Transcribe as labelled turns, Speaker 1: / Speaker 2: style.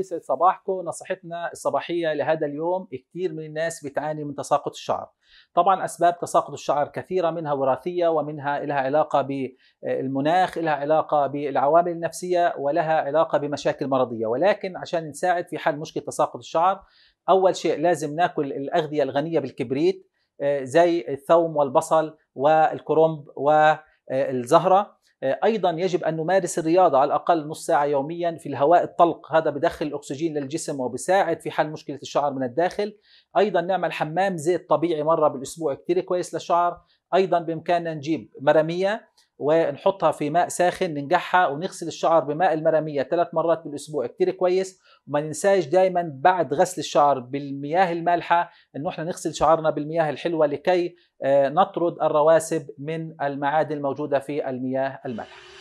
Speaker 1: يسعد صباحكم نصيحتنا الصباحيه لهذا اليوم كثير من الناس بتعاني من تساقط الشعر طبعا اسباب تساقط الشعر كثيره منها وراثيه ومنها لها علاقه بالمناخ آه، لها علاقه بالعوامل النفسيه ولها علاقه بمشاكل مرضيه ولكن عشان نساعد في حل مشكله تساقط الشعر اول شيء لازم ناكل الاغذيه الغنيه بالكبريت آه، زي الثوم والبصل والكرنب والزهره آه، آه، ايضا يجب ان نمارس الرياضه على الاقل نص ساعه يوميا في الهواء الطلق هذا بدخل الاكسجين للجسم وبساعد في حل مشكله الشعر من الداخل ايضا نعمل حمام زيت طبيعي مره بالاسبوع كثير كويس للشعر ايضا بامكاننا نجيب مراميه ونحطها في ماء ساخن ننجحها ونغسل الشعر بماء المرامية ثلاث مرات بالأسبوع كتير كويس وما ننساش دايما بعد غسل الشعر بالمياه المالحة أنه احنا نغسل شعرنا بالمياه الحلوة لكي آه، نطرد الرواسب من المعادن الموجودة في المياه المالحة